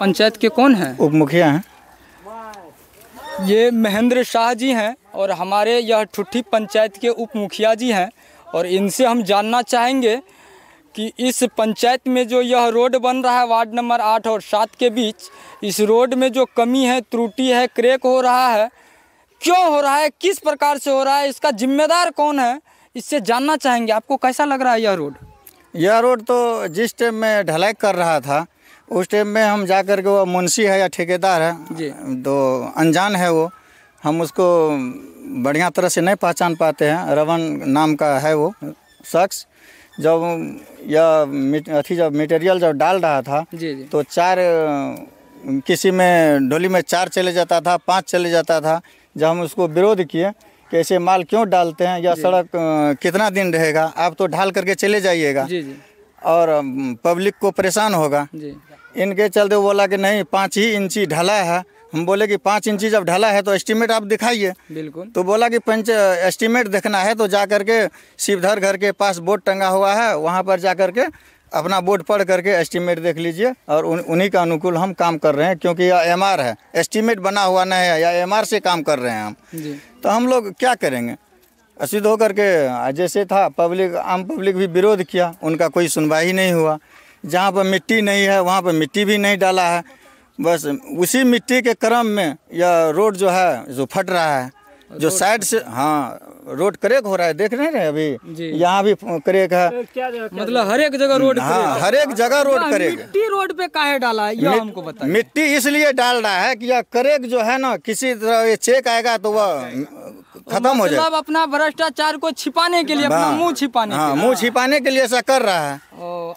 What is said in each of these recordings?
पंचायत के कौन हैं उप मुखिया हैं ये महेंद्र शाह जी हैं और हमारे यह ठुठी पंचायत के उप मुखिया जी हैं और इनसे हम जानना चाहेंगे कि इस पंचायत में जो यह रोड बन रहा है वार्ड नंबर आठ और सात के बीच इस रोड में जो कमी है त्रुटि है क्रेक हो रहा है क्यों हो रहा है किस प्रकार से हो रहा है इसका जिम्मेदार कौन है इससे जानना चाहेंगे आपको कैसा लग रहा है यह रोड यह रोड तो जिस टाइम में ढलाई कर रहा था उस टाइम में हम जा कर के वो मुंशी है या ठेकेदार है जी तो अनजान है वो हम उसको बढ़िया तरह से नहीं पहचान पाते हैं रवन नाम का है वो शख्स जब यह अथी जब मटेरियल जब डाल रहा था जी जी तो चार किसी में ढोली में चार चले जाता था पांच चले जाता था जब हम उसको विरोध किए कि ऐसे माल क्यों डालते हैं या सड़क कितना दिन रहेगा आप तो ढाल करके चले जाइएगा और पब्लिक को परेशान होगा जी इनके चलते बोला कि नहीं पाँच ही इंची ढला है हम बोले कि पाँच इंची जब ढला है तो एस्टीमेट आप दिखाइए बिल्कुल तो बोला कि पंच एस्टीमेट देखना है तो जा करके शिवधर घर के पास बोर्ड टंगा हुआ है वहाँ पर जा करके अपना बोर्ड पढ़ करके एस्टीमेट देख लीजिए और उन उन्हीं का अनुकूल हम काम कर रहे हैं क्योंकि यह एम है एस्टीमेट बना हुआ नहीं है या एम से काम कर रहे हैं हम तो हम लोग क्या करेंगे असिद होकर के जैसे था पब्लिक आम पब्लिक भी विरोध किया उनका कोई सुनवाई नहीं हुआ जहाँ पर मिट्टी नहीं है वहाँ पर मिट्टी भी नहीं डाला है बस उसी मिट्टी के क्रम में यह रोड जो है जो फट रहा है जो साइड से हाँ रोड करेक हो रहा है देख रहे हैं अभी यहाँ भी करेक है मतलब हर एक जगह रोड हाँ हर एक जगह रोड करेक मिट्टी रोड पे काहे डाला है यह हमको बता मिट्टी इसलिए डाल रहा है कि यह करेक जो है ना किसी तरह ये चेक आएगा तो वह खत्म हो जाएगा मतलब अपना भ्रष्टाचार को छिपाने के लिए अपना मुंह छिपाने मुँह हाँ, मुंह छिपाने के लिए ऐसा कर रहा है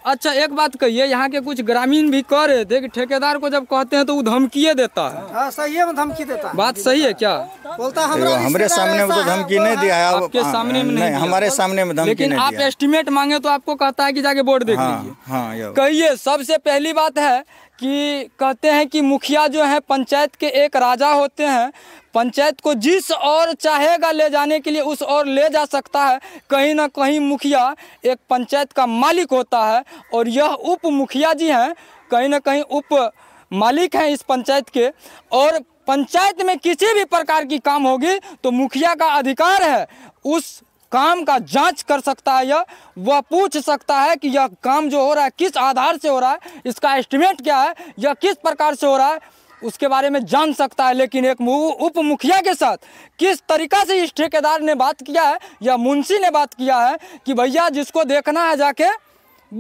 अच्छा एक बात कहिए यहाँ के कुछ ग्रामीण भी कह रहे थे कि ठेकेदार को जब कहते हैं तो वो धमकी देता है हाँ, सही है धमकी देता है बात सही है क्या बोलता हमरे सामने में तो धमकी नहीं दिया है आपके हाँ, सामने में नहीं हमारे सामने में धमकी नहीं दिया लेकिन आप एस्टीमेट मांगे तो आपको कहता है कि जाके बोर्ड देख हाँ, लीजिए हाँ, कहिए सबसे पहली बात है कि कहते हैं कि मुखिया जो है पंचायत के एक राजा होते हैं पंचायत को जिस और चाहेगा ले जाने के लिए उस और ले जा सकता है कहीं ना कहीं मुखिया एक पंचायत का मालिक होता है और यह उप मुखिया जी हैं कहीं ना कहीं उप मालिक हैं इस पंचायत के और पंचायत में किसी भी प्रकार की काम होगी तो मुखिया का अधिकार है उस काम का जांच कर सकता है या वह पूछ सकता है कि यह काम जो हो रहा है किस आधार से हो रहा है इसका एस्टिमेट क्या है या किस प्रकार से हो रहा है उसके बारे में जान सकता है लेकिन एक उप मुखिया के साथ किस तरीका से इस ठेकेदार ने बात किया है या मुंशी ने बात किया है कि भैया जिसको देखना है जाके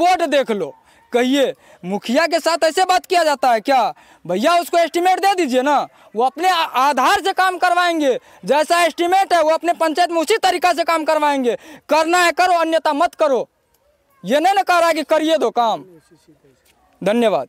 बोर्ड देख लो कहिए मुखिया के साथ ऐसे बात किया जाता है क्या भैया उसको एस्टीमेट दे दीजिए ना वो अपने आधार से काम करवाएंगे जैसा एस्टीमेट है वो अपने पंचायत में उसी तरीका से काम करवाएंगे करना है करो अन्यथा मत करो ये नहीं ना कह रहा है कि करिए दो काम धन्यवाद